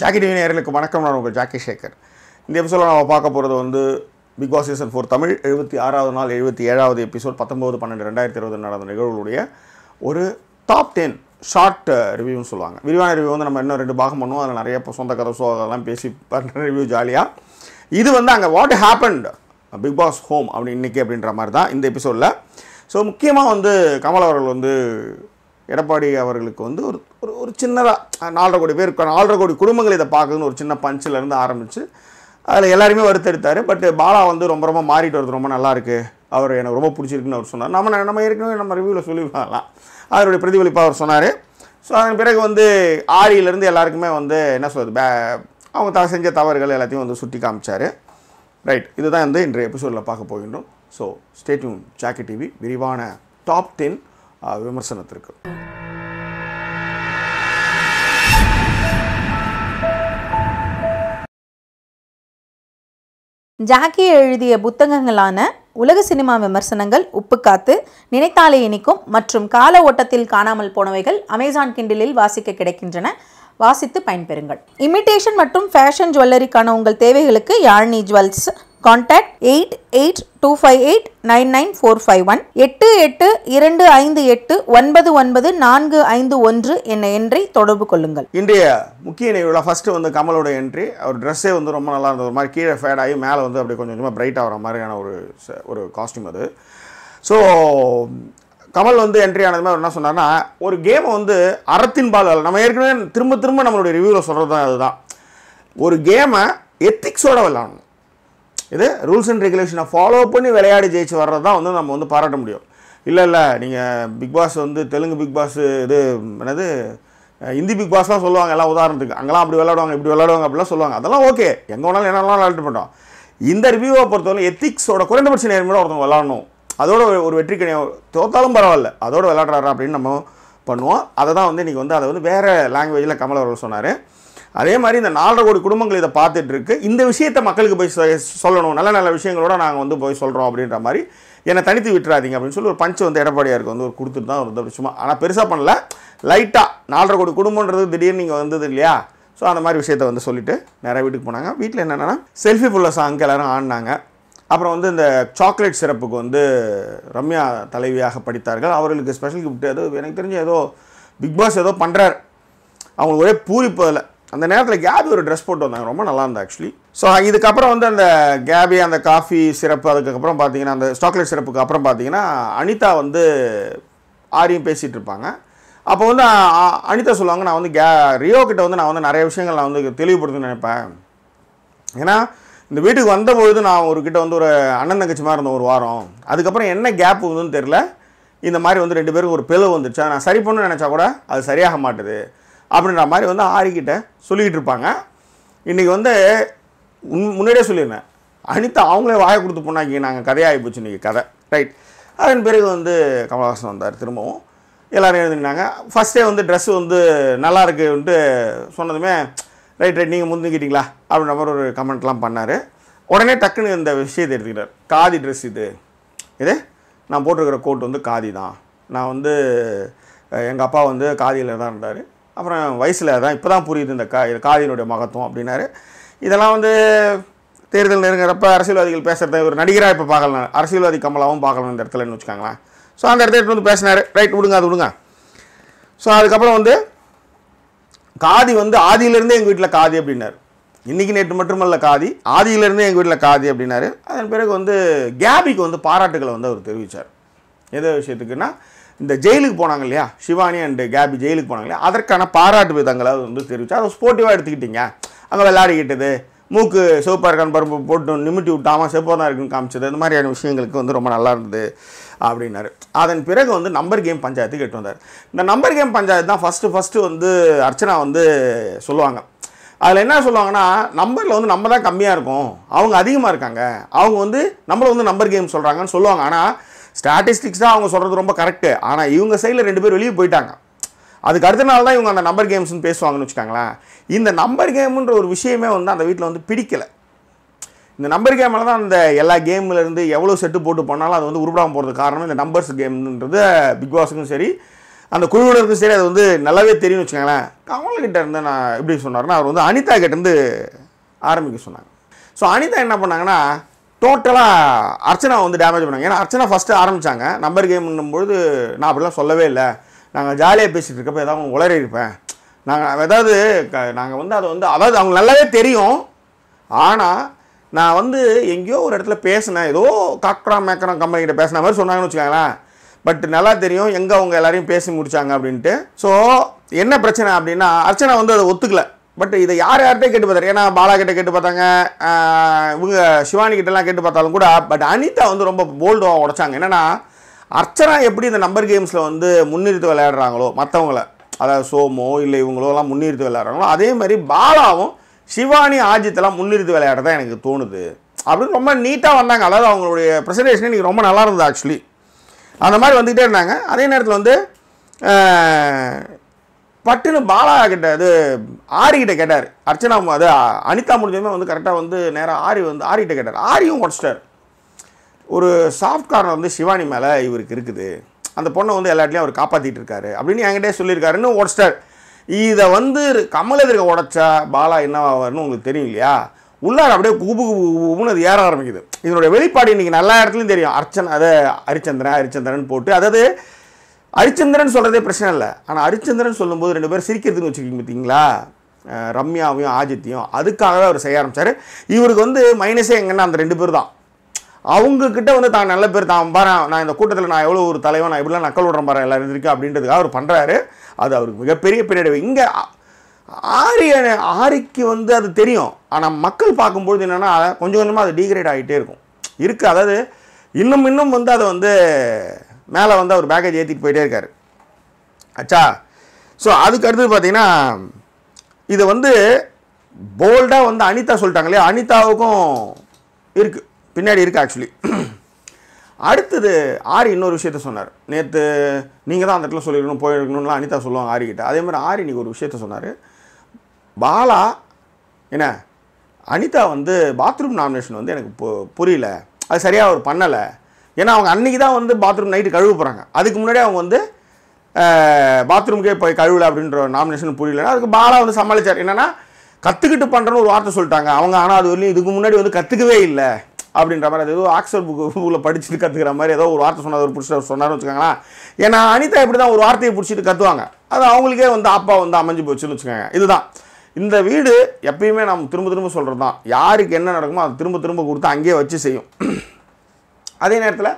Jackie TV நேர்களுக்கு வணக்கம் நான் உங்கள் ஜாக்கி சேகர் இந்த எபிசோட நம்ம பார்க்க போகிறது வந்து Bigg Boss season four Tamil எழுபத்தி ஆறாவது நாள் எழுபத்தி ஏழாவது எபிசோட் பத்தொம்போது பன்னெண்டு ரெண்டாயிரத்தி இருபது நடந்த நிகழ்வுடைய ஒரு டாப் டென் ஷார்ட் ரிவ்யூன்னு சொல்லுவாங்க விரிவான ரிவ்யூ வந்து நம்ம இன்னும் ரெண்டு பாகம் பண்ணுவோம் அதில் நிறைய சொந்த கதை சோ அதெல்லாம் பேசி பண்ணுற ரிவ்யூ ஜாலியாக இது வந்து அங்கே what happened Bigg Boss home அப்படி இன்றைக்கி அப்படின்ற மாதிரி தான் இந்த எபிசோடில் ஸோ முக்கியமாக வந்து கமல் அவர்கள் வந்து எடப்பாடி அவர்களுக்கு வந்து ஒரு ஒரு ஒரு சின்னதாக நாலரை கோடி பேர் நாலரை கோடி குடும்பங்கள் இதை பார்க்குதுன்னு ஒரு சின்ன பஞ்சிலேருந்து ஆரம்பித்து அதில் எல்லாருமே வருத்தெடுத்தார் பட் பாலா வந்து ரொம்ப ரொம்ப மாறிட்டு வருது ரொம்ப நல்லாயிருக்கு அவர் எனக்கு ரொம்ப பிடிச்சிருக்குன்னு அவர் சொன்னார் நம்ம நம்ம ஏற்கனவே நம்ம ரிவ்யூவில் சொல்லிவிடலாம் அவருடைய பிரதிபலிப்பாக அவர் சொன்னார் ஸோ அதன் பிறகு வந்து ஆரியிலேருந்து எல்லாருக்குமே வந்து என்ன சொல்கிறது பே அவங்க த செஞ்ச தவறுகள் எல்லாத்தையும் வந்து சுட்டி காமிச்சார் ரைட் இதுதான் வந்து இன்றைய எபிசோடில் பார்க்க போகின்றோம் ஸோ ஸ்டேட்யூன் ஜாக்கி டிவி விரிவான டாப் டென் விமர்சனத்திற்கு ஜாக்கி எழுதிய புத்தகங்களான உலக சினிமா விமர்சனங்கள் உப்புக்காத்து நினைத்தாலே இனிக்கும் மற்றும் கால ஓட்டத்தில் காணாமல் போனவைகள் அமேசான் கிண்டிலில் வாசிக்க கிடைக்கின்றன வாசித்து பயன்பெறுங்கள் இமிட்டேஷன் மற்றும் ஃபேஷன் ஜுவல்லரிக்கான உங்கள் தேவைகளுக்கு Yazhni jewels contact eight eight two five eight nine nine four five one எட்டு எட்டு இரண்டு ஐந்து எட்டு ஒன்பது ஒன்பது நான்கு ஐந்து ஒன்று என்ற என்றை தொடர்பு கொள்ளுங்கள் இன்றைய முக்கிய நிகழ்வில் ஃபஸ்ட்டு வந்து கமலோட என்ட்ரி அவர் ட்ரெஸ்ஸே வந்து ரொம்ப நல்லா இருந்தது ஒரு மாதிரி கீழே ஃபேட் ஆகி மேலே வந்து அப்படி கொஞ்சம் கொஞ்சமாக பிரைட் ஆகிற மாதிரியான ஒரு ஒரு காஸ்டியூம் அது ஸோ கமல் வந்து என்ட்ரி ஆனதுமே அவர் என்ன சொன்னார்னா ஒரு கேமை வந்து அறத்தின் பால் நம்ம ஏற்கனவே திரும்ப திரும்ப நம்மளுடைய ரிவியூவில் சொல்கிறது தான் அதுதான் ஒரு கேமை எத்திக்ஸோட விளாடணும் இது ரூல்ஸ் அண்ட் ரெகுலேஷனை ஃபாலோ பண்ணி விளையாடி ஜெயிச்சு வர்றது தான் வந்து நம்ம வந்து பாராட்ட முடியும் இல்லை இல்லை நீங்கள் பிக் பாஸ் வந்து தெலுங்கு பிக் பாஸ் இது என்னது இந்தி பிக் பாஸ்லாம் சொல்லுவாங்க எல்லாம் உதாரணத்துக்கு அங்கெல்லாம் அப்படி விளையாடுவாங்க இப்படி விளையாடுவாங்க அப்படிலாம் சொல்லுவாங்க அதெல்லாம் ஓகே எங்கே வேணாலும் என்னெல்லாம் விளையாட்டு பண்ணுறோம் இந்த ரிவியூவை பொறுத்தவரை எத்திக்ஸோட குறைந்தபட்ச கூட ஒருத்தவங்க விளாடணும் அதோட ஒரு வெற்றி கிடையாது தோத்தாலும் பரவாயில்ல அதோட விளையாடுறாரு அப்படின்னு நம்ம பண்ணுவோம் அதை தான் வந்து இன்றைக்கி வந்து அதை வந்து வேறு லாங்குவேஜில் கமல் அவர்கள் சொன்னார் அதே மாதிரி இந்த நாலரை கோடி குடும்பங்கள் இதை பார்த்துட்டு இருக்கு இந்த விஷயத்தை மக்களுக்கு போய் சொல்லணும் நல்ல நல்ல விஷயங்களோட நாங்கள் வந்து போய் சொல்கிறோம் அப்படின்ற மாதிரி என்னை தனித்து விட்டுறாதீங்க அப்படின்னு சொல்லி ஒரு பஞ்சம் வந்து இருக்கு வந்து ஒரு கொடுத்துட்டு தான் ஒரு சும்மா ஆனால் பெருசாக பண்ணல லைட்டாக நாலரை கோடி குடும்பன்றது திடீர்னு நீங்கள் வந்தது இல்லையா ஸோ அந்த மாதிரி விஷயத்த வந்து சொல்லிவிட்டு நிறைய வீட்டுக்கு போனாங்க வீட்டில் என்னென்னா செல்ஃபி புள்ள சாங்க்கு எல்லோரும் ஆடினாங்க அப்புறம் வந்து இந்த சாக்லேட் சிறப்புக்கு வந்து ரம்யா தலைவியாக படித்தார்கள் அவர்களுக்கு ஸ்பெஷல் கிஃப்ட் ஏதோ எனக்கு தெரிஞ்ச ஏதோ பிக் பாஸ் ஏதோ பண்ணுறார் அவங்க ஒரே பூரிப்பதில் அந்த நேரத்தில் கேபி ஒரு ட்ரெஸ் போட்டு வந்தாங்க ரொம்ப நல்லா இருந்தா ஆக்சுவலி ஸோ இதுக்கப்புறம் வந்து அந்த கேபி அந்த காஃபி சிறப்பு அதுக்கப்புறம் பார்த்தீங்கன்னா அந்த சாக்லேட் சிறப்புக்கு அப்புறம் பார்த்தீங்கன்னா அனிதா வந்து ஆரியும் பேசிகிட்டு இருப்பாங்க அப்போ வந்து அனிதா சொல்லுவாங்க நான் வந்து கே ரியோ கிட்ட வந்து நான் வந்து நிறைய விஷயங்கள் நான் வந்து தெளிவுபடுத்துன்னு நினைப்பேன் ஏன்னா இந்த வீட்டுக்கு வந்தபொழுது நான் ஒரு கிட்ட வந்து ஒரு அண்ணன் தங்கச்சி மாதிரி இருந்தோம் ஒரு வாரம் அதுக்கப்புறம் என்ன கேப் வந்துன்னு தெரில இந்த மாதிரி வந்து ரெண்டு பேருக்கும் ஒரு பிளவு வந்துச்சு நான் சரி பண்ணணும்னு நினச்சா கூட அது சரியாக மாட்டுது அப்படின்ற மாதிரி வந்து ஆரிக்கிட்ட சொல்லிக்கிட்டு இருப்பாங்க இன்றைக்கி வந்து முன்னாடியே சொல்லியிருந்தேன் அனிதா அவங்களே வாயை கொடுத்து போனாக்கி நாங்கள் கதையாகி போச்சு இன்றைக்கி கதை ரைட் அதன் பிறகு வந்து கமலஹாசன் வந்தார் திரும்பவும் எல்லோரும் எழுதினாங்க ஃபஸ்ட்டே வந்து ட்ரெஸ்ஸு வந்து நல்லா இருக்குன்ட்டு சொன்னதுமே ரைட் ரைட் நீங்கள் முந்திக்கிட்டீங்களா அப்படின்ற மாதிரி ஒரு கமெண்ட்லாம் பண்ணார் உடனே டக்குன்னு இந்த விஷயத்தை எடுத்துக்கிட்டார் காதி ட்ரெஸ் இது இது நான் போட்டிருக்கிற கோட் வந்து காதி தான் நான் வந்து எங்கள் அப்பா வந்து காதியில் தான் இருந்தார் அப்புறம் வயசில் தான் இப்போ தான் புரியுது இந்த கா காவியினுடைய மகத்துவம் அப்படின்னாரு இதெல்லாம் வந்து தேர்தல் நெருங்குறப்ப அரசியல்வாதிகள் பேசுகிறத ஒரு நடிகராக இப்போ பார்க்கலாம் அரசியல்வாதி கமலாவும் பார்க்கலாம் இந்த இடத்துலன்னு வச்சுக்காங்களேன் ஸோ அந்த இடத்துல வந்து பேசினார் ரைட் விடுங்க அது விடுங்க ஸோ அதுக்கப்புறம் வந்து காதி வந்து ஆதியிலேருந்தே எங்கள் வீட்டில் காதி அப்படின்னாரு இன்றைக்கி நேற்று மட்டுமல்ல காதி ஆதியிலேருந்தே எங்கள் வீட்டில் காதி அப்படின்னாரு அதன் பிறகு வந்து கேபிக்கு வந்து பாராட்டுகளை வந்து அவர் தெரிவித்தார் எது விஷயத்துக்குன்னா இந்த ஜெயிலுக்கு போனாங்க இல்லையா சிவானி அண்டு கேபி ஜெயிலுக்கு போனாங்க இல்லையா அதற்கான பாராட்டு அது வந்து தெரிவிச்சு அதை ஸ்போர்ட்டிவாக எடுத்துக்கிட்டீங்க அங்கே விளையாடிக்கிட்டது மூக்கு சிவப்பாக இருக்கான்னு பருப்பு போட்டு நிமிட்டி விட்டாமல் சிவப்பாக தான் இருக்குன்னு காமிச்சது இந்த மாதிரியான விஷயங்களுக்கு வந்து ரொம்ப நல்லா இருந்தது அப்படின்னாரு அதன் பிறகு வந்து நம்பர் கேம் பஞ்சாயத்து கேட்டு வந்தார் இந்த நம்பர் கேம் பஞ்சாயத்து தான் ஃபஸ்ட்டு ஃபஸ்ட்டு வந்து அர்ச்சனா வந்து சொல்லுவாங்க அதில் என்ன சொல்லுவாங்கன்னா நம்பரில் வந்து நம்ம தான் கம்மியாக இருக்கும் அவங்க அதிகமாக இருக்காங்க அவங்க வந்து நம்மளை வந்து நம்பர் கேம் சொல்கிறாங்கன்னு சொல்லுவாங்க ஆனால் ஸ்டாட்டிஸ்டிக்ஸ் தான் அவங்க சொல்கிறது ரொம்ப கரெக்டு ஆனால் இவங்க சைடில் ரெண்டு பேர் வெளியே போயிட்டாங்க அதுக்கு அடுத்த நாள் தான் இவங்க அந்த நம்பர் கேம்ஸ்னு பேசுவாங்கன்னு வச்சுக்காங்களேன் இந்த நம்பர் கேமுன்ற ஒரு விஷயமே வந்து அந்த வீட்டில் வந்து பிடிக்கலை இந்த நம்பர் கேமில் தான் அந்த எல்லா கேம்லேருந்து எவ்வளோ செட்டு போட்டு போனாலும் அது வந்து உருப்படாமல் போகிறதுக்கு காரணம் இந்த நம்பர்ஸ் கேம்ன்றது பிக் பாஸுக்கும் சரி அந்த குழுவினருக்கும் சரி அது வந்து நல்லாவே தெரியும்னு வச்சுக்கோங்களேன் கமல்கிட்ட இருந்து நான் எப்படி சொன்னார்னா அவர் வந்து அனிதா கிட்டேருந்து ஆரம்பிக்க சொன்னாங்க ஸோ அனிதா என்ன பண்ணாங்கன்னா டோட்டலாக அர்ச்சனா வந்து டேமேஜ் பண்ணாங்க ஏன்னா அர்ச்சனா ஃபஸ்ட்டு ஆரம்பித்தாங்க நம்பர் கேம்னும் பொழுது நான் அப்படிலாம் சொல்லவே இல்லை நாங்கள் ஜாலியாக பேசிகிட்டு இருக்கப்போ ஏதாவது உளறி இருப்பேன் நாங்கள் ஏதாவது நாங்கள் வந்து அதை வந்து அதாவது அவங்க நல்லாவே தெரியும் ஆனால் நான் வந்து எங்கேயோ ஒரு இடத்துல பேசினேன் ஏதோ காக்ரா மேக்ரா கம்பெனிகிட்ட பேசின மாதிரி சொன்னாங்கன்னு வச்சுக்காங்களேன் பட் நல்லா தெரியும் எங்கே அவங்க எல்லாரையும் பேசி முடித்தாங்க அப்படின்ட்டு ஸோ என்ன பிரச்சனை அப்படின்னா அர்ச்சனா வந்து அதை ஒத்துக்கலை பட் இதை யார் யார்கிட்ட கேட்டு பார்த்தாரு ஏன்னா பாலா கிட்ட கேட்டு பார்த்தாங்க இவங்க சிவானி கிட்டலாம் கேட்டு பார்த்தாலும் கூட பட் அனிதா வந்து ரொம்ப போல்டுவாக உடைச்சாங்க என்னென்னா அர்ச்சனா எப்படி இந்த நம்பர் கேம்ஸில் வந்து முன்னிறுத்து விளையாடுறாங்களோ மற்றவங்கள அதாவது சோமோ இல்லை இவங்களோலாம் முன்னிறுத்து விளையாடுறாங்களோ அதே மாதிரி பாலாவும் சிவானி ஆஜித்தெல்லாம் முன்னிறுத்து விளையாடுறதா எனக்கு தோணுது அப்படின்னு ரொம்ப நீட்டாக வந்தாங்க அதாவது அவங்களுடைய ப்ரெசன்டேஷனே இன்றைக்கி ரொம்ப நல்லா இருந்தது ஆக்சுவலி அந்த மாதிரி வந்துக்கிட்டே இருந்தாங்க அதே நேரத்தில் வந்து பட்டுன்னு பாலா கிட்ட அது ஆரிக்கிட்ட கேட்டார் அர்ச்சனா அது அனிதா முடிஞ்சதுமே வந்து கரெக்டாக வந்து நேராக ஆரி வந்து ஆரிக்கிட்ட கேட்டார் ஆரியும் உடச்சிட்டார் ஒரு சாஃப்ட் கார்னர் வந்து சிவானி மேலே இவருக்கு இருக்குது அந்த பொண்ணை வந்து எல்லாட்லேயும் அவர் காப்பாற்றிட்டு இருக்காரு அப்படின்னு என்கிட்டே சொல்லியிருக்காருன்னு உடச்சிட்டார் இதை வந்து கமல் எதிர்க்க உடச்சா பாலா என்னவாவார்னு உங்களுக்கு தெரியும் இல்லையா உள்ளார அப்படியே குபு குபுன்னு அது ஏற ஆரம்பிக்குது இதனுடைய வெளிப்பாடு இன்றைக்கி நல்லா இடத்துலையும் தெரியும் அர்ச்சன் அதை ஹரிச்சந்திரன் ஹரிச்சந்திரன் போட்டு அதாவது அரிச்சந்திரன் சொல்கிறதே பிரச்சனை இல்லை ஆனால் அரிச்சந்திரன் சொல்லும்போது ரெண்டு பேரும் சிரிக்கிறதுன்னு வச்சுக்கிங்க பார்த்தீங்களா ரம்யாவையும் ஆஜித்தையும் அதுக்காகவே அவர் செய்ய ஆரம்பித்தார் இவருக்கு வந்து மைனஸே எங்கன்னா அந்த ரெண்டு பேர் தான் அவங்கக்கிட்ட வந்து தான் நல்ல பேர் தான் பாரு நான் இந்த கூட்டத்தில் நான் எவ்வளோ ஒரு தலைவன் நான் இப்படிலாம் நக்கல் விடுற பாரு எல்லாரும் இருக்கு அப்படின்றதுக்காக அவர் பண்ணுறாரு அது அவருக்கு மிகப்பெரிய பின்னடைவு இங்கே ஆரிய ஆரிக்கு வந்து அது தெரியும் ஆனால் மக்கள் பார்க்கும்பொழுது என்னென்னா கொஞ்சம் கொஞ்சமாக அது டீக்ரேட் ஆகிட்டே இருக்கும் இருக்குது அதாவது இன்னும் இன்னும் வந்து அதை வந்து மேலே வந்து அவர் பேக்கேஜ் ஏற்றிட்டு போயிட்டே இருக்கார் அச்சா ஸோ அதுக்கு அடுத்தது பார்த்தீங்கன்னா இது வந்து போல்டாக வந்து அனிதா சொல்லிட்டாங்களே அனிதாவுக்கும் இருக்குது பின்னாடி இருக்குது ஆக்சுவலி அடுத்தது ஆரி இன்னொரு விஷயத்த சொன்னார் நேற்று நீங்கள் தான் அந்த இடத்துல சொல்லிடணும் போயிருக்கணும்லாம் அனிதா சொல்லுவாங்க ஆரிக்கிட்ட அதே மாதிரி ஆரி இன்றைக்கி ஒரு விஷயத்த சொன்னார் பாலா என்ன அனிதா வந்து பாத்ரூம் நாமினேஷன் வந்து எனக்கு புரியல அது சரியாக அவர் பண்ணலை ஏன்னா அவங்க அன்றைக்கி தான் வந்து பாத்ரூம் நைட்டு கழுவு போகிறாங்க அதுக்கு முன்னாடி அவங்க வந்து பாத்ரூமுக்கே போய் கழுவில் அப்படின்ற நாமினேஷன் புரியலன்னா அதுக்கு பாலா வந்து சமாளித்தார் என்னென்னா கற்றுக்கிட்டு பண்ணுறேன்னு ஒரு வார்த்தை சொல்லிட்டாங்க அவங்க ஆனால் அது வரலையும் இதுக்கு முன்னாடி வந்து கற்றுக்கவே இல்லை அப்படின்ற மாதிரி அது ஏதோ ஆக்சர் புக்கு புக்கில் படிச்சுட்டு கற்றுக்கிற மாதிரி ஏதோ ஒரு வார்த்தை சொன்னார் ஒரு பிடிச்சிட்டு சொன்னார்னு வச்சுக்கோங்களேன் ஏன்னா அனிதா இப்படி தான் ஒரு வார்த்தையை பிடிச்சிட்டு கற்றுவாங்க அது அவங்களுக்கே வந்து அப்பா வந்து அமைஞ்சு போச்சுன்னு வச்சுக்கோங்க இதுதான் இந்த வீடு எப்பயுமே நம்ம திரும்ப திரும்ப சொல்கிறது தான் யாருக்கு என்ன நடக்குமோ அதை திரும்ப திரும்ப கொடுத்து அங்கேயே வச்சு செய்யும் அதே நேரத்தில்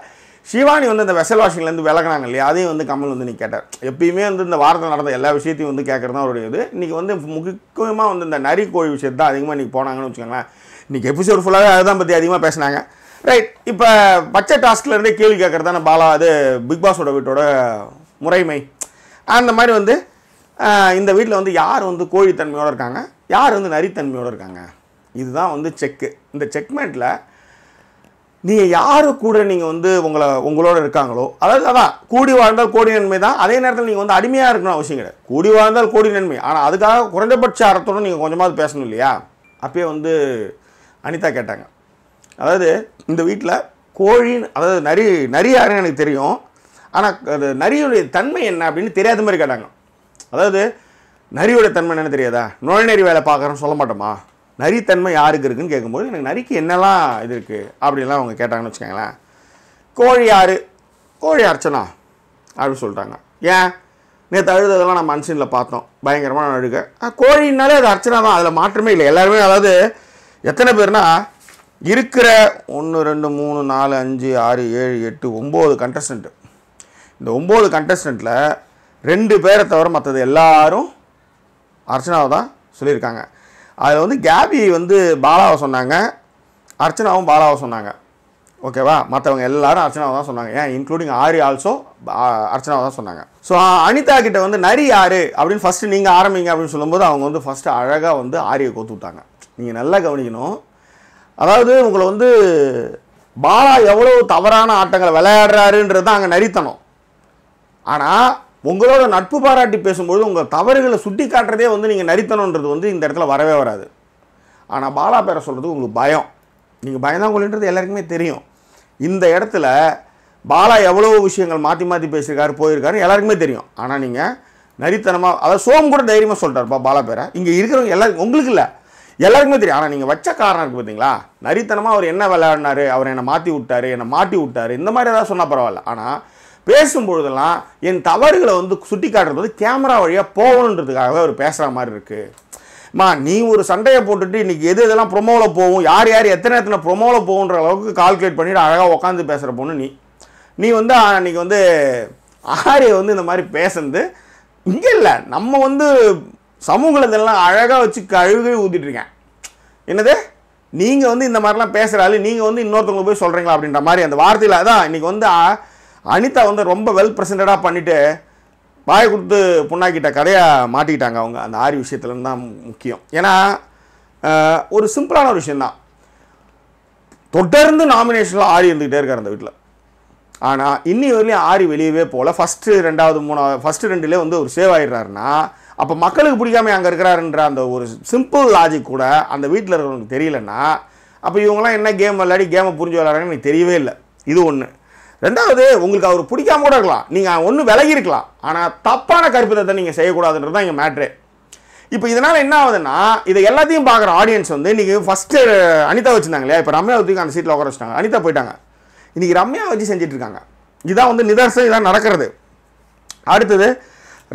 சிவானி வந்து இந்த வெசல் வாஷிங்லேருந்து விலகினாங்க இல்லையா அதையும் வந்து கமல் வந்து நீ கேட்டார் எப்பயுமே வந்து இந்த வாரத்தில் நடந்த எல்லா விஷயத்தையும் வந்து கேட்குறது தான் அவருடைய இது இன்றைக்கி வந்து முக்கியமாக வந்து இந்த நரி கோழி விஷயத்தை தான் அதிகமாக இன்றைக்கி போனாங்கன்னு வச்சுக்கோங்களேன் இன்றைக்கி எபிசோடு ஃபுல்லாகவே அதுதான் பற்றி அதிகமாக பேசினாங்க ரைட் இப்போ பச்சை டாஸ்க்லேருந்தே கேள்வி கேட்குறது தானே பாலா அது பிக் பாஸோட வீட்டோட முறைமை அந்த மாதிரி வந்து இந்த வீட்டில் வந்து யார் வந்து கோழித்தன்மையோடு இருக்காங்க யார் வந்து நரித்தன்மையோடு இருக்காங்க இதுதான் வந்து செக்கு இந்த செக்மெண்ட்டில் நீங்கள் யார் கூட நீங்கள் வந்து உங்களை உங்களோட இருக்காங்களோ அதாவது அதான் கூடி வாழ்ந்தால் கோடி நன்மை தான் அதே நேரத்தில் நீங்கள் வந்து அடிமையாக இருக்கணும் அவசியம் கிடையாது கூடி வாழ்ந்தால் கோடி நன்மை ஆனால் அதுக்காக குறைந்தபட்ச அறத்தோடு நீங்கள் கொஞ்சமாவது பேசணும் இல்லையா அப்பயே வந்து அனிதா கேட்டாங்க அதாவது இந்த வீட்டில் கோழின்னு அதாவது நரி நரியாருன்னு எனக்கு தெரியும் ஆனால் அது நரியுடைய தன்மை என்ன அப்படின்னு தெரியாத மாதிரி கேட்டாங்க அதாவது நரியுடைய தன்மை என்னன்னு தெரியாதா நோய் வேலை பார்க்குறேன்னு சொல்ல மாட்டோமா நரித்தன்மை யாருக்கு இருக்குன்னு கேட்கும்போது எனக்கு நரிக்கு என்னெல்லாம் இது இருக்குது அப்படின்லாம் அவங்க கேட்டாங்கன்னு வச்சுக்கோங்களேன் கோழி ஆறு கோழி அர்ச்சனா அப்படின்னு சொல்லிட்டாங்க ஏன் நேற்று அழுததெல்லாம் நம்ம மனுஷனில் பார்த்தோம் பயங்கரமாக அழுக கோழின்னாலே அது அர்ச்சனா தான் அதில் மாற்றமே இல்லை எல்லாருமே அதாவது எத்தனை பேர்னா இருக்கிற ஒன்று ரெண்டு மூணு நாலு அஞ்சு ஆறு ஏழு எட்டு ஒம்பது கண்டஸ்டண்ட்டு இந்த ஒம்பது கண்டஸ்டண்ட்டில் ரெண்டு பேரை தவிர மற்றது எல்லாரும் அர்ச்சனாவை தான் சொல்லியிருக்காங்க அதில் வந்து கேபி வந்து பாலாவை சொன்னாங்க அர்ச்சனாவும் பாலாவை சொன்னாங்க ஓகேவா மற்றவங்க எல்லாரும் அர்ச்சனாவை தான் சொன்னாங்க ஏன் இன்க்ளூடிங் ஆரி ஆல்சோ அர்ச்சனாவை தான் சொன்னாங்க ஸோ அனிதா கிட்ட வந்து நரி யாரு அப்படின்னு ஃபஸ்ட்டு நீங்கள் ஆரம்பிங்க அப்படின்னு சொல்லும்போது அவங்க வந்து ஃபஸ்ட்டு அழகாக வந்து ஆரியை கோத்து விட்டாங்க நீங்கள் நல்லா கவனிக்கணும் அதாவது உங்களை வந்து பாலா எவ்வளோ தவறான ஆட்டங்களை விளையாடுறாருன்றது தான் அங்கே நரித்தனம் ஆனால் உங்களோட நட்பு பாராட்டி பேசும்போது உங்கள் தவறுகளை சுட்டி காட்டுறதே வந்து நீங்கள் நரித்தணுன்றது வந்து இந்த இடத்துல வரவே வராது ஆனால் பாலா பேரை சொல்கிறது உங்களுக்கு பயம் நீங்கள் பயந்தாங்கொழின்றது எல்லாருக்குமே தெரியும் இந்த இடத்துல பாலா எவ்வளோ விஷயங்கள் மாற்றி மாற்றி பேசியிருக்காரு போயிருக்காரு எல்லாருக்குமே தெரியும் ஆனால் நீங்கள் நரித்தனமாக அதாவது சோம் கூட தைரியமாக சொல்கிறாருப்பா பாலா பேரை இங்கே இருக்கிறவங்க எல்லாருக்கும் உங்களுக்கு இல்லை எல்லாருக்குமே தெரியும் ஆனால் நீங்கள் வச்ச காரணம் இருக்குது பார்த்தீங்களா நரித்தனமாக அவர் என்ன விளையாடினார் அவர் என்னை மாற்றி விட்டார் என்னை மாட்டி விட்டார் இந்த மாதிரி ஏதாவது சொன்னால் பரவாயில்ல ஆனால் பேசும்பொழுதெல்லாம் என் தவறுகளை வந்து சுட்டி காட்டுறது வந்து கேமரா வழியாக போகணுன்றதுக்காகவே அவர் பேசுகிற மாதிரி இருக்குமா நீ ஒரு சண்டையை போட்டுட்டு இன்றைக்கி எது எதெல்லாம் ப்ரொமோவில் போகும் யார் யார் எத்தனை எத்தனை ப்ரொமோவில் போகுன்ற அளவுக்கு கால்குலேட் பண்ணிவிட்டு அழகாக உட்காந்து பேசுகிற பொண்ணு நீ நீ வந்து அன்றைக்கி வந்து ஆரியை வந்து இந்த மாதிரி பேசுனது இங்கே இல்லை நம்ம வந்து இதெல்லாம் அழகாக வச்சு கழுவி ஊற்றிட்டுருக்கேன் என்னது நீங்கள் வந்து இந்த மாதிரிலாம் பேசுகிறாள் நீங்கள் வந்து இன்னொருத்தவங்க போய் சொல்கிறீங்களா அப்படின்ற மாதிரி அந்த வார்த்தையில் அதான் இன்றைக்கி வந்து அனிதா வந்து ரொம்ப வெல் ப்ரெசன்டாக பண்ணிவிட்டு வாயை கொடுத்து புண்ணாக்கிட்ட கதையாக மாட்டிக்கிட்டாங்க அவங்க அந்த ஆரி விஷயத்துலேருந்து தான் முக்கியம் ஏன்னா ஒரு சிம்பிளான ஒரு விஷயந்தான் தொடர்ந்து நாமினேஷனில் ஆரி இருந்துக்கிட்டே இருக்கார் அந்த வீட்டில் ஆனால் இன்னி வரலையும் ஆரி வெளியவே போகல ஃபஸ்ட்டு ரெண்டாவது மூணாவது ஃபஸ்ட்டு ரெண்டுலேயே வந்து ஒரு சேவ் ஆகிடுறாருன்னா அப்போ மக்களுக்கு பிடிக்காமல் அங்கே இருக்கிறாருன்ற அந்த ஒரு சிம்பிள் லாஜிக் கூட அந்த வீட்டில் இருக்கிறவங்களுக்கு தெரியலன்னா அப்போ இவங்களாம் என்ன கேம் விளையாடி கேமை புரிஞ்சு விளையாடுறாங்கன்னு எனக்கு தெரியவே இல்லை இது ஒன்று ரெண்டாவது உங்களுக்கு அவர் பிடிக்காம கூட இருக்கலாம் நீங்கள் ஒன்றும் விலகி இருக்கலாம் ஆனால் தப்பான கருப்பிதத்தை நீங்கள் செய்யக்கூடாதுன்றது தான் இங்கே மேட்ரு இப்போ இதனால் என்ன ஆகுதுன்னா இதை எல்லாத்தையும் பார்க்குற ஆடியன்ஸ் வந்து இன்றைக்கி ஃபஸ்ட்டு அனிதா வச்சுருந்தாங்க இல்லையா இப்போ ரம்யா தூக்கி அந்த சீட்டில் உட்கார வச்சுட்டாங்க அனிதா போயிட்டாங்க இன்றைக்கி ரம்யா வச்சு செஞ்சிட்ருக்காங்க இதுதான் வந்து நிதர்சனம் இதான் நடக்கிறது அடுத்தது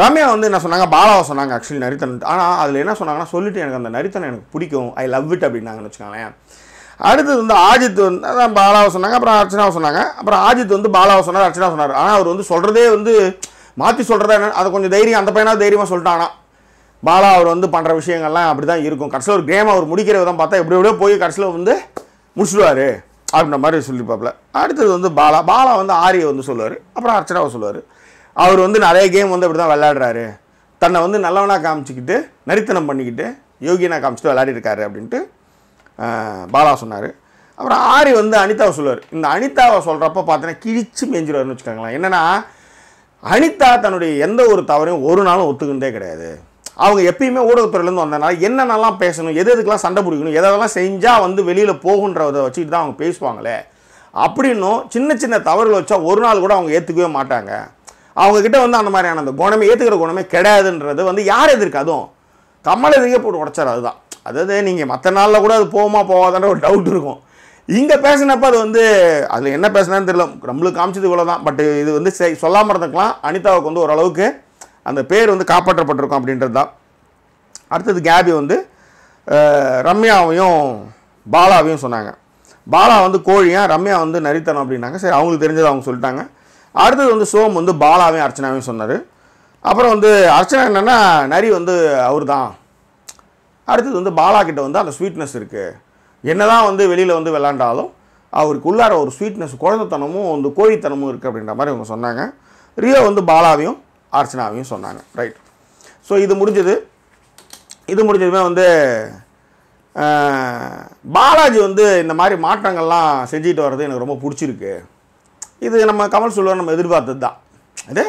ரம்யா வந்து என்ன சொன்னாங்க பாலாவை சொன்னாங்க ஆக்சுவலி நரித்தன் ஆனால் அதில் என்ன சொன்னாங்கன்னா சொல்லிட்டு எனக்கு அந்த நரித்தனை எனக்கு பிடிக்கும் ஐ லவ் இட் அப்படின்னாங்கன்னு வச்சுக்கோங்களேன் அடுத்தது வந்து ஆஜித் வந்து அதான் பாலாவை சொன்னாங்க அப்புறம் அர்ச்சனாவை சொன்னாங்க அப்புறம் ஆஜித் வந்து பாலாவை சொன்னார் அர்ச்சனா சொன்னார் ஆனால் அவர் வந்து சொல்கிறதே வந்து மாற்றி சொல்கிறதா என்ன அதை கொஞ்சம் தைரியம் அந்த பையனாக தைரியமாக சொல்லிட்டானா பாலா அவர் வந்து பண்ணுற விஷயங்கள்லாம் அப்படி தான் இருக்கும் கடைசியில் ஒரு கேம் அவர் முடிக்கிற விதம் பார்த்தா எப்படி எப்படியோ போய் கடைசியில் வந்து முடிச்சுடுவார் அப்படின்ற மாதிரி சொல்லிப்பாப்பில் அடுத்தது வந்து பாலா பாலா வந்து ஆரியை வந்து சொல்லுவார் அப்புறம் அர்ச்சனாவை சொல்லுவார் அவர் வந்து நிறைய கேம் வந்து அப்படி தான் விளையாடுறாரு தன்னை வந்து நல்லவனாக காமிச்சிக்கிட்டு நரித்தனம் பண்ணிக்கிட்டு யோகியனாக காமிச்சிட்டு விளையாடிருக்காரு அப்படின்ட்டு பாலா சொன்னார் அப்புறம் ஆரி வந்து அனிதாவை சொல்லுவார் இந்த அனிதாவை சொல்கிறப்ப பார்த்தீங்கன்னா கிழிச்சு மேஞ்சிடுவார்னு வச்சுக்கோங்களேன் என்னென்னா அனிதா தன்னுடைய எந்த ஒரு தவறையும் ஒரு நாளும் ஒத்துக்கிட்டே கிடையாது அவங்க எப்பயுமே ஊடகத்துறையிலேருந்து வந்தனால என்னென்னலாம் பேசணும் எது எதுக்கெல்லாம் சண்டை பிடிக்கணும் எதெல்லாம் செஞ்சால் வந்து வெளியில் போகுன்றதை வச்சுக்கிட்டு தான் அவங்க பேசுவாங்களே அப்படின்னும் சின்ன சின்ன தவறுகள் வச்சா ஒரு நாள் கூட அவங்க ஏற்றுக்கவே மாட்டாங்க அவங்கக்கிட்ட வந்து அந்த மாதிரியான அந்த குணமே ஏற்றுக்கிற குணமே கிடையாதுன்றது வந்து யார் எதிர்க்காதும் அதுவும் எதிர்க்க போட்டு உடச்சார் அதுதான் அதாவது நீங்கள் மற்ற நாளில் கூட அது போகுமா போகாதான்ற ஒரு டவுட் இருக்கும் இங்கே பேசினப்ப அது வந்து அதில் என்ன பேசினான்னு தெரியல நம்மளுக்கு காமிச்சது இவ்வளோ தான் பட் இது வந்து சொல்லாமல் இருந்துக்கலாம் அனிதாவுக்கு வந்து ஓரளவுக்கு அந்த பேர் வந்து காப்பாற்றப்பட்டிருக்கும் அப்படின்றது தான் அடுத்தது கேபி வந்து ரம்யாவையும் பாலாவையும் சொன்னாங்க பாலா வந்து கோழியாக ரம்யா வந்து நரித்தனம் அப்படின்னாங்க சரி அவங்களுக்கு தெரிஞ்சது அவங்க சொல்லிட்டாங்க அடுத்தது வந்து சோம் வந்து பாலாவையும் அர்ச்சனாவையும் சொன்னார் அப்புறம் வந்து அர்ச்சனா என்னென்னா நரி வந்து அவர் தான் அடுத்தது வந்து பாலா கிட்ட வந்து அந்த ஸ்வீட்னஸ் இருக்குது என்ன தான் வந்து வெளியில் வந்து விளாண்டாலும் அவருக்கு உள்ளார ஒரு ஸ்வீட்னஸ் குழந்தைத்தனமும் வந்து கோழித்தனமும் இருக்குது அப்படின்ற மாதிரி அவங்க சொன்னாங்க ரியோ வந்து பாலாவையும் அர்ச்சனாவையும் சொன்னாங்க ரைட் ஸோ இது முடிஞ்சது இது முடிஞ்சதுமே வந்து பாலாஜி வந்து இந்த மாதிரி மாற்றங்கள்லாம் செஞ்சுட்டு வர்றது எனக்கு ரொம்ப பிடிச்சிருக்கு இது நம்ம கமல் சொல்வார் நம்ம எதிர்பார்த்தது தான் இது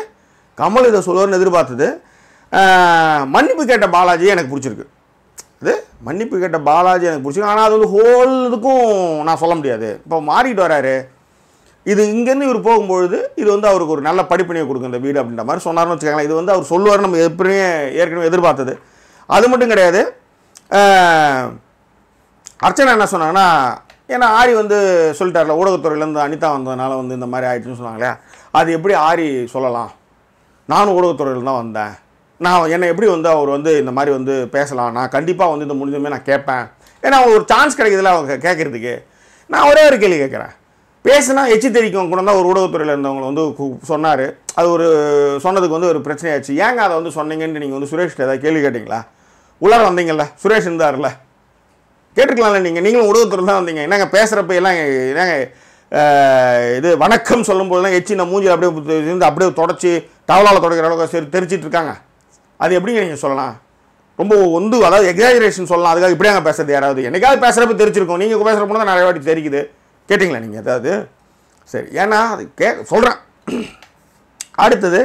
கமல் இதை சொல்வார்னு எதிர்பார்த்தது மன்னிப்பு கேட்ட பாலாஜி எனக்கு பிடிச்சிருக்கு இது மன்னிப்பு கேட்ட பாலாஜி எனக்கு பிடிச்சிக்கும் ஆனால் அது வந்து ஹோல் இதுக்கும் நான் சொல்ல முடியாது இப்போ மாறிட்டு வராரு இது இங்கேருந்து இவர் போகும்பொழுது இது வந்து அவருக்கு ஒரு நல்ல படிப்பினையை கொடுக்கும் இந்த வீடு அப்படின்ற மாதிரி சொன்னார்னு வச்சுக்கோங்களேன் இது வந்து அவர் சொல்லுவார் நம்ம எப்படியே ஏற்கனவே எதிர்பார்த்தது அது மட்டும் கிடையாது அர்ச்சனா என்ன சொன்னாங்கன்னா ஏன்னா ஆரி வந்து சொல்லிட்டார்ல ஊடகத்துறையிலேருந்து அனிதா வந்ததுனால வந்து இந்த மாதிரி ஆயிடுச்சுன்னு சொன்னாங்களே அது எப்படி ஆரி சொல்லலாம் நானும் ஊடகத்துறையில் தான் வந்தேன் நான் என்னை எப்படி வந்து அவர் வந்து இந்த மாதிரி வந்து பேசலாம் நான் கண்டிப்பாக வந்து இந்த முடிஞ்சமே நான் கேட்பேன் ஏன்னா ஒரு சான்ஸ் கிடைக்கிறதுல அவங்க கேட்குறதுக்கு நான் ஒரே ஒரு கேள்வி கேட்குறேன் பேசுனா எச்சி தெரிவிக்கும் கூட தான் ஒரு ஊடகத்துறையில் இருந்தவங்க வந்து சொன்னார் அது ஒரு சொன்னதுக்கு வந்து ஒரு பிரச்சனையாச்சு ஏங்க அதை வந்து சொன்னீங்கன்னு நீங்கள் வந்து சுரேஷ்கிட்ட ஏதாவது கேள்வி கேட்டிங்களா உள்ளார வந்தீங்கல்ல சுரேஷ் இருந்தார்ல கேட்டிருக்கலாம்ல நீங்கள் நீங்களும் ஊடகத்துறை தான் வந்தீங்க என்னங்க பேசுகிறப்ப எல்லாம் என்னங்க இது வணக்கம் சொல்லும்போதுலாம் எச்சி நான் மூஞ்சி அப்படியே அப்படியே தொடச்சி தவளால் தொடக்கிற அளவுக்கு சரி தெரிச்சிட்ருக்காங்க அது எப்படி நீங்கள் சொல்லலாம் ரொம்ப வந்து அதாவது எக்ஸாஜரேஷன் சொல்லலாம் அதுக்காக அங்கே பேசுறது யாராவது என்னைக்காவது பேசுகிறப்ப தெரிஞ்சிருக்கோம் நீங்கள் பேசுகிற போனால் தான் நிறைய வாட்டி தெரிக்குது கேட்டிங்களா நீங்கள் எதாவது சரி ஏன்னா அது கே சொல்கிறேன் அடுத்தது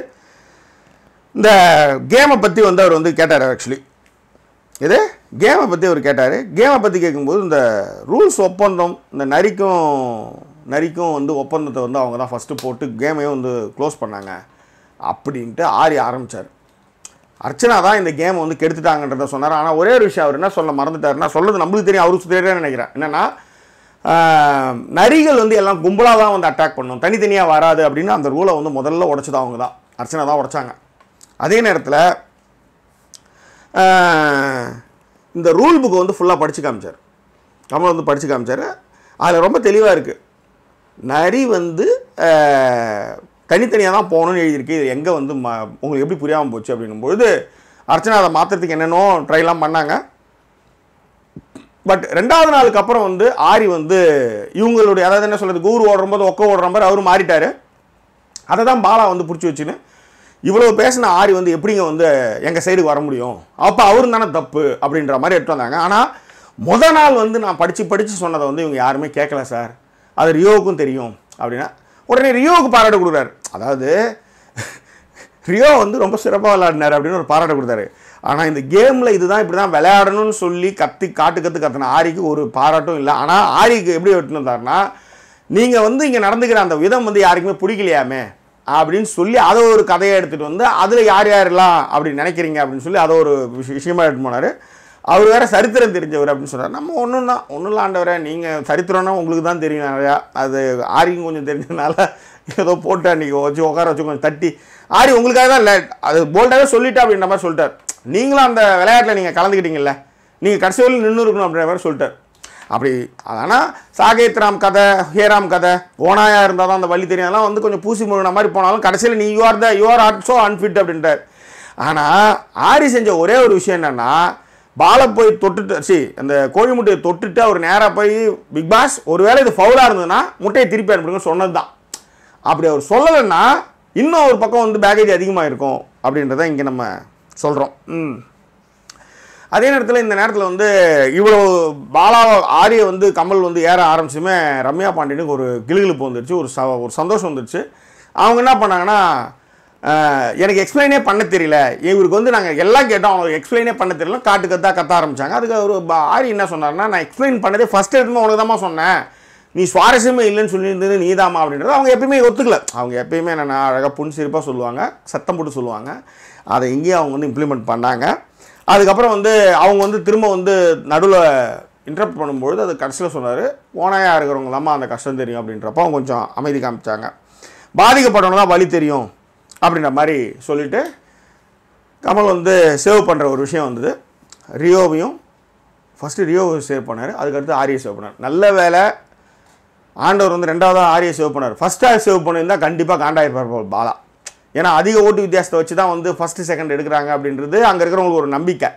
இந்த கேமை பற்றி வந்து அவர் வந்து கேட்டார் ஆக்சுவலி இது கேமை பற்றி அவர் கேட்டார் கேமை பற்றி கேட்கும்போது இந்த ரூல்ஸ் ஒப்பந்தம் இந்த நரிக்கும் நரிக்கும் வந்து ஒப்பந்தத்தை வந்து அவங்க தான் ஃபஸ்ட்டு போட்டு கேமையும் வந்து க்ளோஸ் பண்ணாங்க அப்படின்ட்டு ஆறி ஆரம்பித்தார் அர்ச்சனா தான் இந்த கேம் வந்து கெடுத்துட்டாங்கன்றத சொன்னார் ஆனால் ஒரே ஒரு விஷயம் அவர் என்ன சொல்ல மறந்துட்டாருன்னா சொல்லுறது நம்மளுக்கு தெரியும் அவருக்கு தான் நினைக்கிறேன் என்னென்னா நரிகள் வந்து எல்லாம் கும்பலாக தான் வந்து அட்டாக் பண்ணும் தனித்தனியாக வராது அப்படின்னு அந்த ரூலை வந்து முதல்ல உடச்சது அவங்க தான் அர்ச்சனா தான் உடைச்சாங்க அதே நேரத்தில் இந்த ரூல் புக்கை வந்து ஃபுல்லாக படித்து காமிச்சார் கமல் வந்து படித்து காமிச்சார் அதில் ரொம்ப தெளிவாக இருக்குது நரி வந்து தனித்தனியாக தான் போகணும்னு எழுதியிருக்கு இது எங்கே வந்து ம உங்களுக்கு எப்படி புரியாமல் போச்சு அப்படின்னும்பொழுது அர்ச்சனா அதை மாற்றுறதுக்கு என்னென்னோ ட்ரைலாம் பண்ணாங்க பட் ரெண்டாவது நாளுக்கு அப்புறம் வந்து ஆரி வந்து இவங்களுடைய அதாவது என்ன சொல்கிறது கூறு ஓடுறம்போது ஒக்க ஓடுற மாதிரி அவரும் மாறிட்டார் அதை தான் பாலா வந்து பிடிச்சி வச்சுன்னு இவ்வளோ பேசின ஆரி வந்து எப்படிங்க வந்து எங்கள் சைடுக்கு வர முடியும் அப்போ அவரும் தானே தப்பு அப்படின்ற மாதிரி எடுத்து வந்தாங்க ஆனால் முதல் நாள் வந்து நான் படித்து படித்து சொன்னதை வந்து இவங்க யாருமே கேட்கல சார் அது ரியோவுக்கும் தெரியும் அப்படின்னா உடனே ரியோவுக்கு பாராட்டு கொடுக்குறாரு அதாவது ரியோ வந்து ரொம்ப சிறப்பாக விளையாடினார் அப்படின்னு ஒரு பாராட்டு கொடுத்தாரு ஆனால் இந்த கேமில் இதுதான் இப்படி தான் விளையாடணும்னு சொல்லி கத்தி காட்டு கற்று கத்தின ஆரிக்கு ஒரு பாராட்டும் இல்லை ஆனால் ஆரிக்கு எப்படி வெட்டினார்னா நீங்கள் வந்து இங்கே நடந்துக்கிற அந்த விதம் வந்து யாருக்குமே பிடிக்கலையாமே அப்படின்னு சொல்லி அதை ஒரு கதையை எடுத்துகிட்டு வந்து அதில் யார் யாரெல்லாம் அப்படின்னு நினைக்கிறீங்க அப்படின்னு சொல்லி அதை ஒரு விஷயமா எடுத்து போனார் அவர் வேறு சரித்திரம் தெரிஞ்சவர் அப்படின்னு சொன்னார் நம்ம ஒன்றும் தான் ஒன்றும் ஆண்டவரே நீங்கள் சரித்திரம்னா உங்களுக்கு தான் தெரியும் நிறையா அது ஆரியும் கொஞ்சம் தெரிஞ்சதுனால ஏதோ போட்டு அன்றைக்கி வச்சு உட்கார வச்சு கொஞ்சம் தட்டி ஆரி உங்களுக்காக தான் இல்லை அது போல்டாகவே சொல்லிட்டா அப்படின்ற மாதிரி சொல்லிட்டார் நீங்களும் அந்த விளையாட்டில் நீங்கள் கலந்துக்கிட்டீங்கல்ல நீங்கள் கடைசியில் நின்று இருக்கணும் அப்படின்ற மாதிரி சொல்லிட்டார் அப்படி ஆனால் சாகேத்ராம் கதை ஹேராம் கதை ஓனாயாக இருந்தால் தான் அந்த வழி தெரியும் அதெல்லாம் வந்து கொஞ்சம் பூசி முழுன மாதிரி போனாலும் கடைசியில் நீ you're the you're also unfit அப்படின்றார் ஆனால் ஆரி செஞ்ச ஒரே ஒரு விஷயம் என்னென்னா பாலை போய் தொட்டுட்டு சி அந்த கோழி முட்டையை தொட்டுட்டு அவர் நேராக போய் பிக் பாஸ் ஒருவேளை இது ஃபவுலாக இருந்ததுன்னா முட்டையை திருப்பி அனுப்பிடுங்க சொன்னது தான் அப்படி அவர் சொல்லலைன்னா இன்னும் ஒரு பக்கம் வந்து பேக்கேஜ் அதிகமாக இருக்கும் அப்படின்றத இங்கே நம்ம சொல்கிறோம் ம் அதே நேரத்தில் இந்த நேரத்தில் வந்து இவ்வளோ பாலா ஆரிய வந்து கமல் வந்து ஏற ஆரம்பிச்சுமே ரம்யா பாண்டியனுக்கு ஒரு கிளுகிழுப்பு வந்துருச்சு ஒரு ச ஒரு சந்தோஷம் வந்துருச்சு அவங்க என்ன பண்ணாங்கன்னா எனக்கு எக்ஸ்பிளைனே பண்ண தெரியல இவருக்கு வந்து நாங்கள் எல்லாம் கேட்டோம் அவனுக்கு எக்ஸ்பிளைனே பண்ண தெரியல காட்டுக்கு தான் கத்த ஆரம்பித்தாங்க அதுக்கு ஒரு ஆரி என்ன சொன்னார்னா நான் எக்ஸ்பிளைன் பண்ணதே ஃபஸ்ட் எடுத்துமே உனக்கு தான் சொன்னேன் நீ சுவாரஸ்யமே இல்லைன்னு சொல்லியிருந்தது நீதாமா அப்படின்றது அவங்க எப்பயுமே ஒத்துக்கல அவங்க எப்பயுமே என்னென்ன அழகாக புன்சிரிப்பாக சொல்லுவாங்க சத்தம் போட்டு சொல்லுவாங்க அதை இங்கேயும் அவங்க வந்து இம்ப்ளிமெண்ட் பண்ணாங்க அதுக்கப்புறம் வந்து அவங்க வந்து திரும்ப வந்து நடுவில் இன்டரப்ட் பண்ணும்பொழுது அது கடைசியில் சொன்னார் ஓனாயாக இருக்கிறவங்க தான் அந்த கஷ்டம் தெரியும் அப்படின்றப்ப அவங்க கொஞ்சம் அமைதி காமிச்சாங்க பாதிக்கப்பட்டவங்க தான் வழி தெரியும் அப்படின்ற மாதிரி சொல்லிவிட்டு கமல் வந்து சேவ் பண்ணுற ஒரு விஷயம் வந்தது ரியோவையும் ஃபஸ்ட்டு ரியோ சேவ் பண்ணார் அதுக்கடுத்து ஆரிய சேவ் பண்ணார் நல்ல வேலை ஆண்டவர் வந்து ரெண்டாவதாக ஆரிய சேவ் பண்ணார் ஃபஸ்ட்டாக சேவ் பண்ணியிருந்தால் கண்டிப்பாக காண்டாயிருப்பார் பாலா ஏன்னா அதிக ஓட்டு வித்தியாசத்தை வச்சு தான் வந்து ஃபஸ்ட்டு செகண்ட் எடுக்கிறாங்க அப்படின்றது அங்கே இருக்கிறவங்களுக்கு ஒரு நம்பிக்கை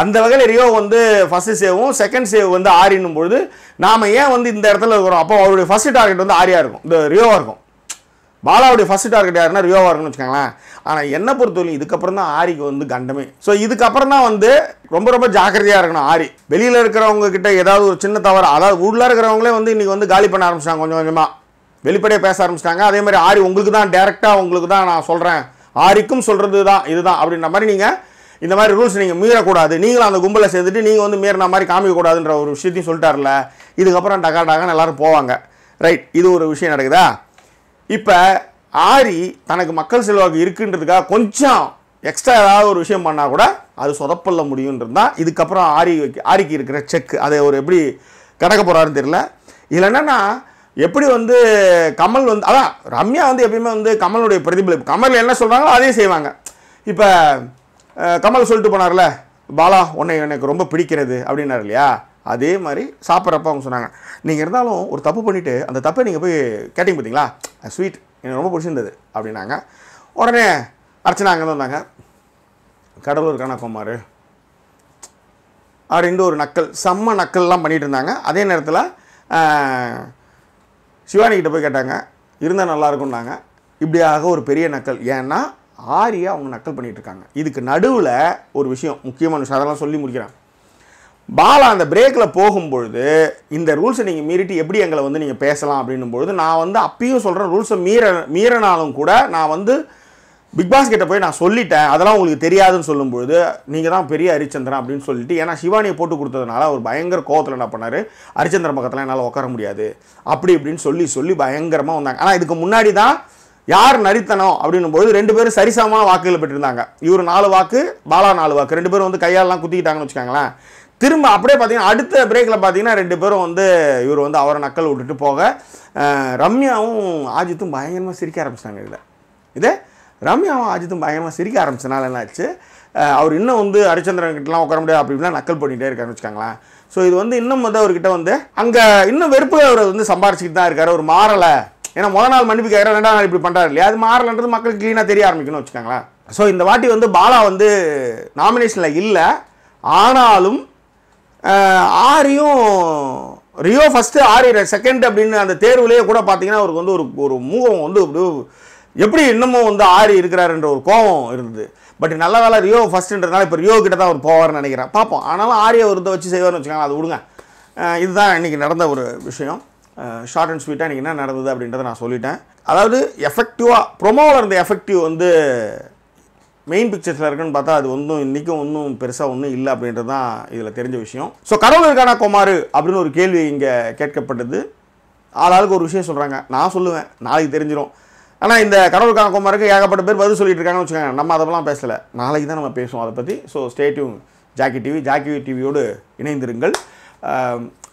அந்த வகையில் ரியோ வந்து ஃபஸ்ட்டு சேவும் செகண்ட் சேவ் வந்து ஆரின்னும் பொழுது நாம் ஏன் வந்து இந்த இடத்துல இருக்கிறோம் அப்போ அவருடைய ஃபஸ்ட்டு டார்கெட் வந்து ஆரியாக இருக்கும் இந்த ரியோவாக இருக்கும் பாலாவுடைய ஃபஸ்ட் டார்கெட் யாருன்னா ரியோவா இருக்குன்னு வச்சுக்கோங்களேன் ஆனால் என்ன பொறுத்தவரையும் இதுக்கப்புறம் தான் ஆரிக்கு வந்து கண்டமே ஸோ இதுக்கப்புறம் தான் வந்து ரொம்ப ரொம்ப ஜாக்கிரதையாக இருக்கணும் ஆரி வெளியில் இருக்கிறவங்க கிட்ட ஏதாவது ஒரு சின்ன தவறு அதாவது உள்ள இருக்கிறவங்களே வந்து இன்றைக்கி வந்து காலி பண்ண ஆரம்பிச்சிட்டாங்க கொஞ்சம் கொஞ்சமாக வெளிப்படையாக பேச ஆரம்பிச்சிட்டாங்க அதே மாதிரி ஆரி உங்களுக்கு தான் டேரெக்டாக உங்களுக்கு தான் நான் சொல்கிறேன் ஆரிக்கும் சொல்கிறது தான் இதுதான் அப்படின்ற மாதிரி நீங்கள் இந்த மாதிரி ரூல்ஸ் நீங்கள் மீறக்கூடாது நீங்களும் அந்த கும்பலை சேர்த்துட்டு நீங்கள் வந்து மீறின மாதிரி காமிக்கக்கூடாதுன்ற ஒரு விஷயத்தையும் சொல்லிட்டார்ல இதுக்கப்புறம் டகா டகான்னு எல்லோரும் போவாங்க ரைட் இது ஒரு விஷயம் நடக்குதா இப்போ ஆரி தனக்கு மக்கள் செல்வாக்கு இருக்குன்றதுக்காக கொஞ்சம் எக்ஸ்ட்ரா ஏதாவது ஒரு விஷயம் பண்ணால் கூட அது சொதப்பல்ல முடியுன்றது தான் இதுக்கப்புறம் ஆரி ஆரிக்கு இருக்கிற செக் அதை ஒரு எப்படி கிடக்க போகிறாருன்னு தெரியல இதில் என்னென்னா எப்படி வந்து கமல் வந்து அதான் ரம்யா வந்து எப்பயுமே வந்து கமலுடைய பிரதிபலிப்பு கமல் என்ன சொல்கிறாங்களோ அதே செய்வாங்க இப்போ கமல் சொல்லிட்டு போனார்ல பாலா உன்னை எனக்கு ரொம்ப பிடிக்கிறது அப்படின்னாரு இல்லையா அதே மாதிரி சாப்பிட்றப்ப அவங்க சொன்னாங்க நீங்கள் இருந்தாலும் ஒரு தப்பு பண்ணிவிட்டு அந்த தப்பை நீங்கள் போய் கேட்டிங்க பார்த்தீங்களா ஸ்வீட் எனக்கு ரொம்ப பிடிச்சிருந்தது அப்படின்னாங்க உடனே அர்ச்சனா அங்கே வந்தாங்க கடலூர் கணக்குமார் அப்படின்ட்டு ஒரு நக்கல் செம்ம நக்கல்லாம் பண்ணிகிட்டு இருந்தாங்க அதே நேரத்தில் சிவானிக்கிட்ட போய் கேட்டாங்க இருந்தால் நல்லாயிருக்கும்னாங்க இப்படியாக ஒரு பெரிய நக்கல் ஏன்னா ஆரியாக அவங்க நக்கல் பண்ணிகிட்டு இருக்காங்க இதுக்கு நடுவில் ஒரு விஷயம் முக்கியமான விஷயம் அதெல்லாம் சொல்லி முடிக்கிறாங்க பாலா அந்த பிரேக்கில் போகும்பொழுது இந்த ரூல்ஸை நீங்கள் மீறிட்டு எப்படி எங்களை வந்து நீங்கள் பேசலாம் அப்படின்னும் பொழுது நான் வந்து அப்பயும் சொல்கிறேன் ரூல்ஸை மீற மீறினாலும் கூட நான் வந்து பிக் பாஸ் கிட்ட போய் நான் சொல்லிட்டேன் அதெல்லாம் உங்களுக்கு தெரியாதுன்னு சொல்லும்பொழுது நீங்கள் தான் பெரிய ஹரிச்சந்திரன் அப்படின்னு சொல்லிட்டு ஏன்னா சிவானியை போட்டு கொடுத்ததுனால அவர் பயங்கர கோவத்தில் என்ன பண்ணார் ஹரிச்சந்திரன் பக்கத்தில் என்னால் உட்கார முடியாது அப்படி இப்படின்னு சொல்லி சொல்லி பயங்கரமாக வந்தாங்க ஆனால் இதுக்கு முன்னாடி தான் யார் நரித்தனம் அப்படின்னும் பொழுது ரெண்டு பேரும் சரிசமமான வாக்குகள் பெற்றிருந்தாங்க இவர் நாலு வாக்கு பாலா நாலு வாக்கு ரெண்டு பேரும் வந்து கையாலெலாம் குத்திக்கிட்டாங்கன்னு வச்சுக்காங்களேன் திரும்ப அப்படியே பார்த்தீங்கன்னா அடுத்த பிரேக்கில் பார்த்தீங்கன்னா ரெண்டு பேரும் வந்து இவர் வந்து அவரை நக்கல் விட்டுட்டு போக ரம்யாவும் ஆஜித்தும் பயங்கரமாக சிரிக்க ஆரம்பிச்சிட்டாங்க இதில் இதே ரம்யாவும் ஆஜித்தும் பயங்கரமாக சிரிக்க ஆரம்பிச்சனால என்னாச்சு அவர் இன்னும் வந்து ஹரிச்சந்திரன்கிட்டலாம் உட்கார முடியாது அப்படின்லாம் நக்கல் பண்ணிகிட்டே இருக்காருன்னு வச்சுக்காங்களேன் ஸோ இது வந்து இன்னும் வந்து அவர்கிட்ட வந்து அங்கே இன்னும் வெறுப்பு அவர் வந்து சம்பாரிச்சிக்கிட்டு தான் இருக்கார் ஒரு மாறலை ஏன்னா முதல் நாள் மன்னிப்பு கேட்குற ரெண்டாம் நாள் இப்படி பண்ணுறாரு இல்லையா அது மாறலைன்றது மக்களுக்கு க்ளீனாக தெரிய ஆரம்பிக்கணும்னு வச்சுக்காங்களேன் ஸோ இந்த வாட்டி வந்து பாலா வந்து நாமினேஷனில் இல்லை ஆனாலும் ஆரியும் ரியோ ஃபஸ்ட்டு ஆரி செகண்ட் அப்படின்னு அந்த தேர்வுலேயே கூட பார்த்தீங்கன்னா அவருக்கு வந்து ஒரு ஒரு மூகம் வந்து எப்படி இன்னமும் வந்து ஆரி இருக்கிறாருன்ற ஒரு கோபம் இருந்தது பட் நல்ல வேலை ரியோ ஃபஸ்ட்டுன்றதுனால இப்போ ரியோ கிட்ட தான் அவர் போவார்னு நினைக்கிறேன் பார்ப்போம் ஆனாலும் ஆரிய ஒருத்த வச்சு செய்வார்னு வச்சுக்கலாம் அது விடுங்க இதுதான் இன்றைக்கி நடந்த ஒரு விஷயம் ஷார்ட் அண்ட் ஸ்வீட்டாக இன்றைக்கி என்ன நடந்தது அப்படின்றத நான் சொல்லிட்டேன் அதாவது எஃபெக்டிவாக ப்ரொமோவில் இருந்த எஃபெக்டிவ் வந்து மெயின் பிக்சர்ஸில் இருக்குன்னு பார்த்தா அது ஒன்றும் இன்றைக்கும் ஒன்றும் பெருசாக ஒன்றும் இல்லை அப்படின்றது தான் இதில் தெரிஞ்ச விஷயம் ஸோ கடவுள் இருக்கானா அப்படின்னு ஒரு கேள்வி இங்கே கேட்கப்பட்டது ஆளாளுக்கு ஒரு விஷயம் சொல்கிறாங்க நான் சொல்லுவேன் நாளைக்கு தெரிஞ்சிடும் ஆனால் இந்த கடவுள் குமாருக்கு ஏகப்பட்ட பேர் பதில் சொல்லிட்டு இருக்காங்கன்னு வச்சுக்கோங்க நம்ம அதெல்லாம் பேசலை நாளைக்கு தான் நம்ம பேசுவோம் அதை பற்றி so stay tuned Jackie TV Jackie டிவியோடு இணைந்திருங்கள்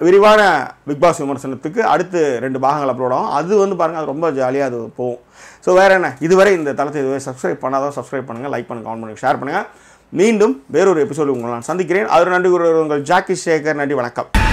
விரிவான பிக்பாஸ் விமர்சனத்துக்கு அடுத்து ரெண்டு பாகங்கள் அப்லோட் ஆகும் அது வந்து பாருங்கள் அது ரொம்ப ஜாலியாக அது போகும் ஸோ வேறு என்ன இதுவரை இந்த தளத்தை இதுவரை சப்ஸ்கிரைப் பண்ணாதான் சப்ஸ்கிரைப் பண்ணுங்கள் லைக் பண்ணுங்கள் கமெண்ட் பண்ணுங்கள் ஷேர் பண்ணுங்கள் மீண்டும் வேறொரு எபிசோடு உங்களை நான் சந்திக்கிறேன் அதில் நன்றி உங்கள் ஜாக்கி சேகர் நன்றி வணக்கம்